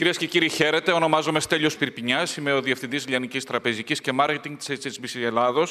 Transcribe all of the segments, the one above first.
Κυρίες και κύριοι, χαίρετε. Ονομάζομαι Στέλιος Πυρπινιάς. είμαι ο διευθυντής Λιανικής Τραπεζικής και Μάρκετινγκ της HSBC Ελλάδος.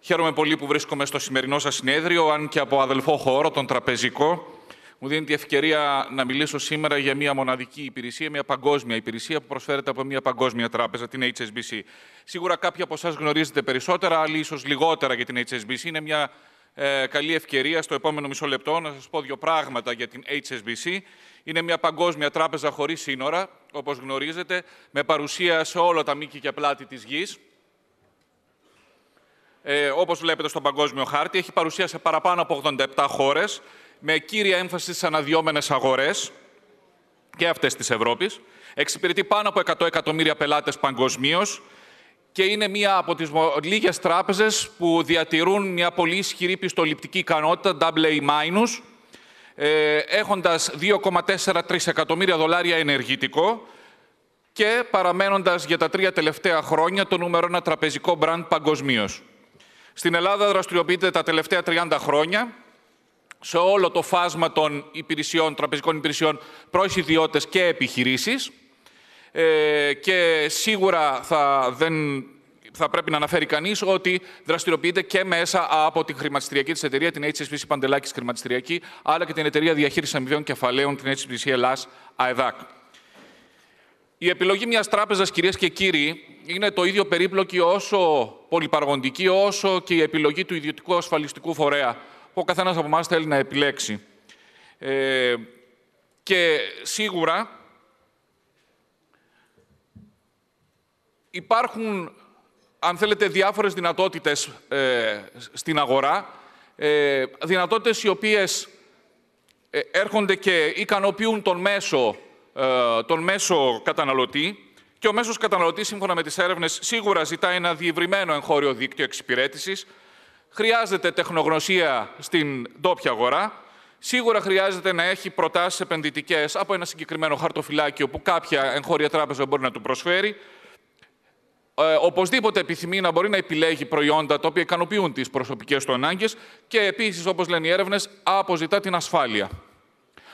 Χαίρομαι πολύ που βρίσκομαι στο σημερινό σας συνέδριο, αν και από αδελφό χώρο, τον τραπεζικό. Μου δίνει τη ευκαιρία να μιλήσω σήμερα για μια μοναδική υπηρεσία, μια παγκόσμια υπηρεσία που προσφέρεται από μια παγκόσμια τράπεζα, την HSBC. Σίγουρα κάποιοι από εσάς γνωρίζετε περισσότερα, άλλοι ίσως λιγότερα για την HSBC. Είναι μια ε, καλή ευκαιρία στο επόμενο μισό λεπτό να σας πω δύο πράγματα για την HSBC. Είναι μια παγκόσμια τράπεζα χωρίς σύνορα, όπως γνωρίζετε, με παρουσία σε όλα τα μήκη και πλάτη της γης. Ε, όπως βλέπετε στο παγκόσμιο χάρτη, έχει παρουσία σε παραπάνω από 87 χώρες, με κύρια έμφαση στις αναδυόμενες αγορές και αυτές της Ευρώπης. Εξυπηρετεί πάνω από 100 εκατομμύρια πελάτες παγκοσμίως και είναι μία από τις λίγες τράπεζες που διατηρούν μια πολύ ισχυρή πιστοληπτική ικανότητα, AA-, ε, έχοντας 2,43 εκατομμύρια δολάρια ενεργητικό και παραμένοντας για τα τρία τελευταία χρόνια το νούμερο ένα τραπεζικό μπραντ παγκοσμίως. Στην Ελλάδα δραστηριοποιείται τα τελευταία 30 χρόνια σε όλο το φάσμα των υπηρεσιών, τραπεζικών υπηρεσιών προς ιδιώτες και επιχειρήσεις – ε, και σίγουρα θα, δεν, θα πρέπει να αναφέρει κανείς ότι δραστηριοποιείται και μέσα από την χρηματιστηριακή της εταιρεία, την HSBC Παντελάκης Χρηματιστηριακή, αλλά και την εταιρεία διαχείρισης αμοιβαίων κεφαλαίων, την HSBC Ελλάς ΑΕΔΑΚ. Η επιλογή μιας τράπεζας, κυρίες και κύριοι, είναι το ίδιο περίπλοκη όσο πολυπαραγοντική, όσο και η επιλογή του ιδιωτικού ασφαλιστικού φορέα, που ο καθένας από εμάς θέλει να επιλέξει. Ε, και σίγουρα υπάρχουν, αν θέλετε, διάφορες δυνατότητες ε, στην αγορά, ε, δυνατότητες οι οποίες ε, έρχονται και ικανοποιούν τον μέσο, ε, τον μέσο καταναλωτή και ο μέσος καταναλωτής, σύμφωνα με τις έρευνες, σίγουρα ζητάει ένα διευρυμένο εγχώριο δίκτυο εξυπηρέτησης, χρειάζεται τεχνογνωσία στην ντόπια αγορά, Σίγουρα χρειάζεται να έχει προτάσεις επενδυτικές από ένα συγκεκριμένο χαρτοφυλάκιο που κάποια εγχώρια τράπεζα μπορεί να του προσφέρει ε, οπωσδήποτε επιθυμεί να μπορεί να επιλέγει προϊόντα τα οποία ικανοποιούν τις προσωπικές του ανάγκες και επίσης, όπως λένε οι έρευνες, αποζητά την ασφάλεια.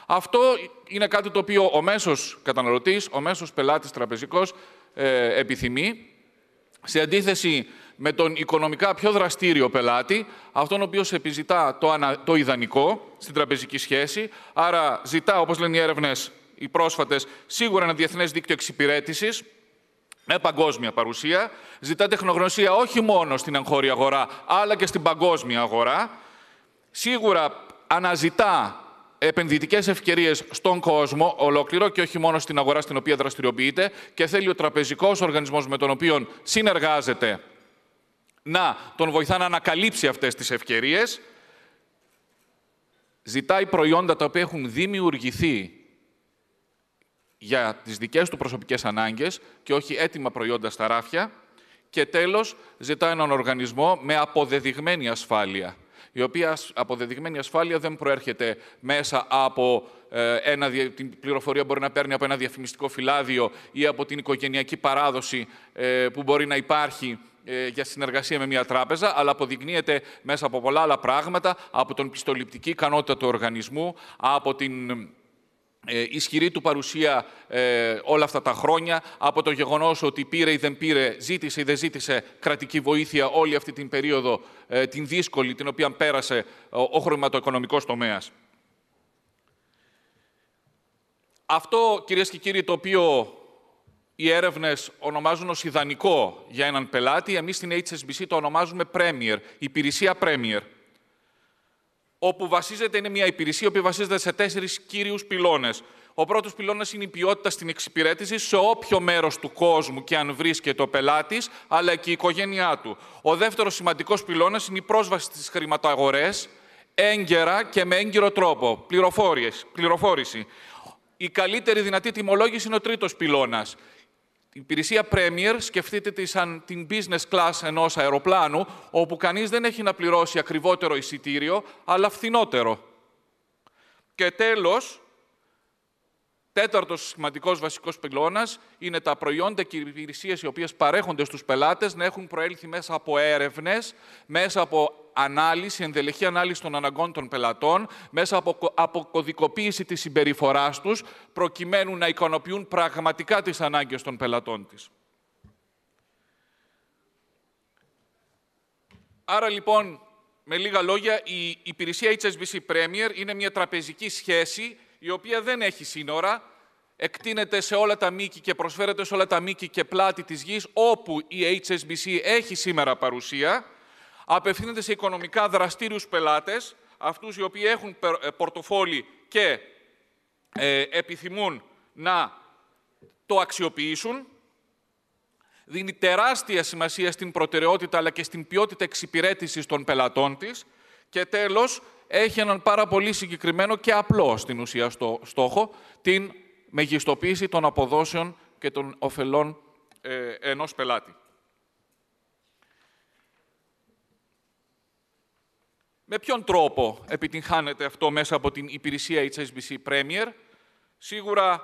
Αυτό είναι κάτι το οποίο ο μέσος καταναλωτής, ο μέσος πελάτης τραπεζικός ε, επιθυμεί. Σε αντίθεση με τον οικονομικά πιο δραστήριο πελάτη, αυτόν ο οποίος επιζητά το, το ιδανικό στην τραπεζική σχέση, άρα ζητά, όπως λένε οι έρευνες οι πρόσφατες, σίγουρα ένα διεθνές δίκτυο εξυπηρέτησης, με παγκόσμια παρουσία, ζητά τεχνογνωσία όχι μόνο στην εγχώρια αγορά, αλλά και στην παγκόσμια αγορά. Σίγουρα αναζητά επενδυτικές ευκαιρίες στον κόσμο ολόκληρο και όχι μόνο στην αγορά στην οποία δραστηριοποιείται και θέλει ο τραπεζικός οργανισμός με τον οποίο συνεργάζεται να τον βοηθά να ανακαλύψει αυτές τις ευκαιρίες. Ζητάει προϊόντα τα οποία έχουν δημιουργηθεί για τις δικές του προσωπικές ανάγκες και όχι έτοιμα προϊόντα στα ράφια. Και τέλος, ζητά έναν οργανισμό με αποδεδειγμένη ασφάλεια, η οποία αποδεδειγμένη ασφάλεια δεν προέρχεται μέσα από ε, ένα, την πληροφορία μπορεί να παίρνει από ένα διαφημιστικό φυλάδιο ή από την οικογενειακή παράδοση ε, που μπορεί να υπάρχει ε, για συνεργασία με μια τράπεζα, αλλά αποδεικνύεται μέσα από πολλά άλλα πράγματα, από την πιστοληπτική ικανότητα του οργανισμού, από την ε, ισχυρή του παρουσία ε, όλα αυτά τα χρόνια, από το γεγονός ότι πήρε ή δεν πήρε, ζήτησε ή δεν ζήτησε κρατική βοήθεια όλη αυτή την περίοδο, ε, την δύσκολη, την οποία πέρασε ο, ο χρηματοοικονομικός τομέας. Αυτό, κυρίες και κύριοι, το οποίο οι έρευνες ονομάζουν ως ιδανικό για έναν πελάτη, εμείς στην HSBC το ονομάζουμε Premier, υπηρεσία Premier όπου βασίζεται, είναι μια υπηρεσία που βασίζεται σε τέσσερις κύριους πυλώνες. Ο πρώτος πυλώνας είναι η ποιότητα στην εξυπηρέτηση σε όποιο μέρος του κόσμου και αν βρίσκεται ο πελάτης, αλλά και η οικογένειά του. Ο δεύτερος σημαντικός πυλώνας είναι η πρόσβαση στις χρηματοαγορέ έγκαιρα και με έγκυρο τρόπο. Πληροφόρηση. Η καλύτερη δυνατή τιμολόγηση είναι ο τρίτος πυλώνας. Η υπηρεσία Premier σκεφτείτε τη σαν την business class ενός αεροπλάνου, όπου κανείς δεν έχει να πληρώσει ακριβότερο εισιτήριο, αλλά φθηνότερο. Και τέλος, τέταρτος σημαντικός βασικός πυλώνας είναι τα προϊόντα και οι υπηρεσίες οι οποίες παρέχονται στους πελάτες να έχουν προέλθει μέσα από έρευνες, μέσα από ανάλυση, ενδελεχή ανάλυση των αναγκών των πελατών μέσα από κωδικοποίηση της συμπεριφοράς τους προκειμένου να ικανοποιούν πραγματικά τις ανάγκες των πελατών της. Άρα λοιπόν, με λίγα λόγια, η υπηρεσία HSBC Premier είναι μια τραπεζική σχέση η οποία δεν έχει σύνορα, εκτείνεται σε όλα τα μήκη και προσφέρεται σε όλα τα μήκη και πλάτη της γης όπου η HSBC έχει σήμερα παρουσία απευθύνεται σε οικονομικά δραστήριους πελάτες, αυτούς οι οποίοι έχουν ε, πορτοφόλι και ε, επιθυμούν να το αξιοποιήσουν. Δίνει τεράστια σημασία στην προτεραιότητα αλλά και στην ποιότητα εξυπηρέτησης των πελατών της. Και τέλος, έχει έναν πάρα πολύ συγκεκριμένο και απλό στην ουσία στο στόχο, την μεγιστοποίηση των αποδόσεων και των ωφελών ε, ενός πελάτη. Με ποιον τρόπο επιτυγχάνεται αυτό μέσα από την υπηρεσία HSBC Premier. Σίγουρα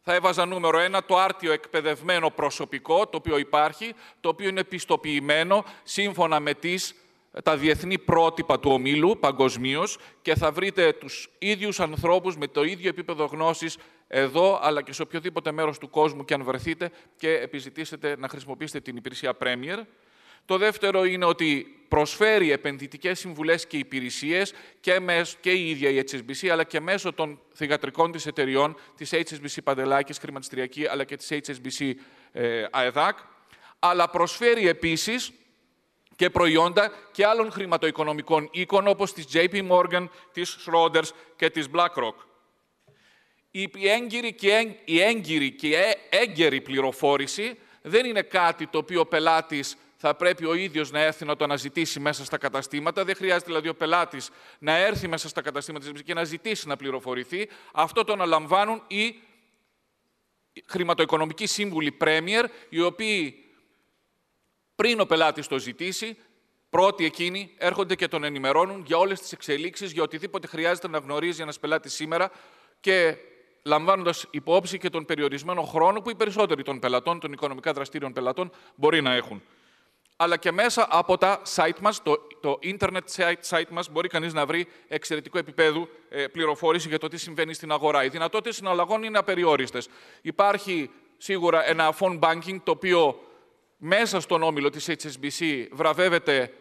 θα έβαζα νούμερο ένα το άρτιο εκπαιδευμένο προσωπικό το οποίο υπάρχει, το οποίο είναι πιστοποιημένο σύμφωνα με τις τα διεθνή πρότυπα του ομίλου παγκοσμίως και θα βρείτε τους ίδιους ανθρώπους με το ίδιο επίπεδο γνώσης εδώ αλλά και σε οποιοδήποτε μέρος του κόσμου και αν βρεθείτε και επιζητήσετε να χρησιμοποιήσετε την υπηρεσία Premier. Το δεύτερο είναι ότι προσφέρει επενδυτικές συμβουλές και υπηρεσίες και, και η ίδια η HSBC, αλλά και μέσω των θηγατρικών της εταιριών, της HSBC Παντελάκης, χρηματιστηριακή, αλλά και της HSBC ε, ΑΕΔΑΚ. Αλλά προσφέρει επίσης και προϊόντα και άλλων χρηματοοικονομικών οίκων, όπως της JP Morgan, της Schroders και της BlackRock. Η έγκυρη και, η έγκυρη και ε- έγκαιρη πληροφόρηση δεν είναι κάτι το οποίο ο πελάτης θα πρέπει ο ίδιος να έρθει να το αναζητήσει μέσα στα καταστήματα. Δεν χρειάζεται δηλαδή ο πελάτης να έρθει μέσα στα καταστήματα και να ζητήσει να πληροφορηθεί. Αυτό το αναλαμβάνουν οι χρηματοοικονομικοί σύμβουλοι Premier, οι οποίοι πριν ο πελάτης το ζητήσει, πρώτοι εκείνοι έρχονται και τον ενημερώνουν για όλες τις εξελίξεις, για οτιδήποτε χρειάζεται να γνωρίζει ένας πελάτης σήμερα και λαμβάνοντας υπόψη και τον περιορισμένο χρόνο που οι περισσότεροι των πελατών, των οικονομικά δραστήριων πελατών, μπορεί να έχουν αλλά και μέσα από τα site μας, το, το internet site, site μας, μπορεί κανείς να βρει εξαιρετικό επίπεδο ε, πληροφόρηση για το τι συμβαίνει στην αγορά. Οι δυνατότητες συναλλαγών είναι απεριόριστες. Υπάρχει σίγουρα ένα phone banking, το οποίο μέσα στον όμιλο της HSBC βραβεύεται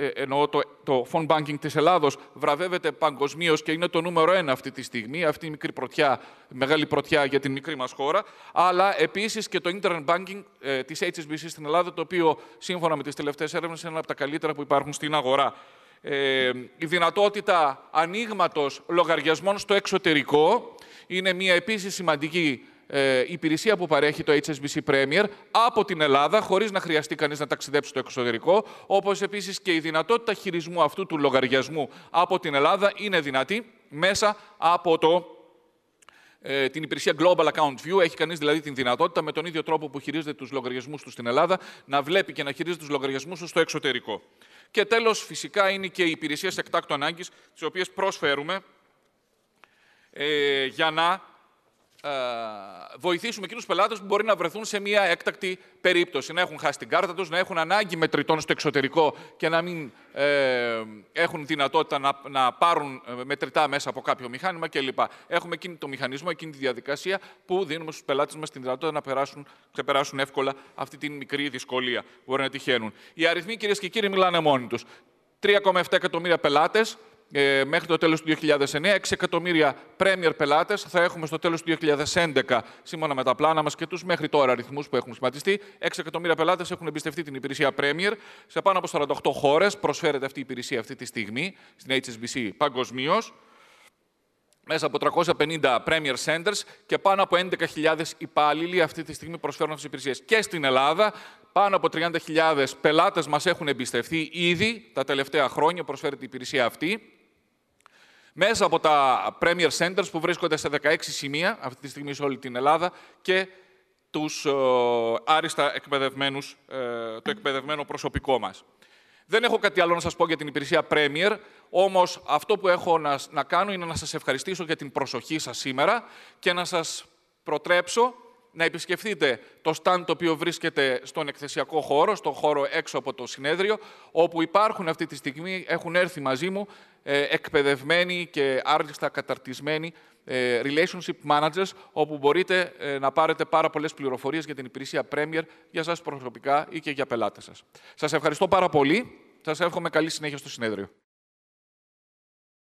ε, εννοώ το, το phone banking της Ελλάδος, βραβεύεται παγκοσμίως και είναι το νούμερο ένα αυτή τη στιγμή, αυτή η μικρή πρωτιά, μεγάλη πρωτιά για την μικρή μας χώρα, αλλά επίσης και το internet banking ε, της HSBC στην Ελλάδα, το οποίο σύμφωνα με τις τελευταίες έρευνες είναι ένα από τα καλύτερα που υπάρχουν στην αγορά. Ε, η δυνατότητα ανοίγματος λογαριασμών στο εξωτερικό είναι μια επίσης σημαντική η ε, υπηρεσία που παρέχει το HSBC Premier από την Ελλάδα, χωρίς να χρειαστεί κανείς να ταξιδέψει στο εξωτερικό. Όπως επίσης και η δυνατότητα χειρισμού αυτού του λογαριασμού από την Ελλάδα είναι δυνατή μέσα από το ε, την υπηρεσία Global Account View. Έχει κανείς δηλαδή την δυνατότητα με τον ίδιο τρόπο που χειρίζεται τους λογαριασμούς του στην Ελλάδα να βλέπει και να χειρίζεται τους λογαριασμούς του στο εξωτερικό. Και τέλος, φυσικά είναι και οι υπηρεσίες εκτάκτου ανάγκης, τις οποίες προσφέρουμε ε, για να ε, βοηθήσουμε εκείνους τους πελάτες που μπορεί να βρεθούν σε μια έκτακτη περίπτωση. Να έχουν χάσει την κάρτα τους, να έχουν ανάγκη μετρητών στο εξωτερικό και να μην ε, έχουν δυνατότητα να, να πάρουν ε, μετρητά μέσα από κάποιο μηχάνημα κλπ. Έχουμε εκείνη το μηχανισμό, εκείνη τη διαδικασία που δίνουμε στους πελάτες μας τη δυνατότητα να περάσουν, ξεπεράσουν εύκολα αυτή τη μικρή δυσκολία που μπορεί να τυχαίνουν. Οι αριθμοί, κυρίες και κύριοι, μιλάνε μόνοι τους. 3,7 εκατομμύρια πελάτες, ε, μέχρι το τέλος του 2009. 6 εκατομμύρια Premier πελάτες θα έχουμε στο τέλος του 2011, σύμφωνα με τα πλάνα μας και τους μέχρι τώρα αριθμούς που έχουν σχηματιστεί. 6 εκατομμύρια πελάτες έχουν εμπιστευτεί την υπηρεσία Premier σε πάνω από 48 χώρες. Προσφέρεται αυτή η υπηρεσία αυτή τη στιγμή στην HSBC παγκοσμίως μέσα από 350 Premier Centers και πάνω από 11.000 υπάλληλοι αυτή τη στιγμή προσφέρουν αυτές τις υπηρεσίες. Και στην Ελλάδα πάνω από 30.000 πελάτες μας έχουν εμπιστευτεί ήδη τα τελευταία χρόνια, προσφέρεται η υπηρεσία αυτή μέσα από τα Premier Centers που βρίσκονται σε 16 σημεία αυτή τη στιγμή σε όλη την Ελλάδα και τους ε, άριστα εκπαιδευμένους, ε, το εκπαιδευμένο προσωπικό μας. Δεν έχω κάτι άλλο να σας πω για την υπηρεσία Premier, όμως αυτό που έχω να, να κάνω είναι να σας ευχαριστήσω για την προσοχή σας σήμερα και να σας προτρέψω να επισκεφτείτε το stand το οποίο βρίσκεται στον εκθεσιακό χώρο, στον χώρο έξω από το συνέδριο, όπου υπάρχουν αυτή τη στιγμή, έχουν έρθει μαζί μου ε, εκπαιδευμένοι και άριστα καταρτισμένοι ε, relationship managers, όπου μπορείτε ε, να πάρετε πάρα πολλές πληροφορίες για την υπηρεσία Premier για σας προσωπικά ή και για πελάτες σας. Σας ευχαριστώ πάρα πολύ. Σας εύχομαι καλή συνέχεια στο συνέδριο.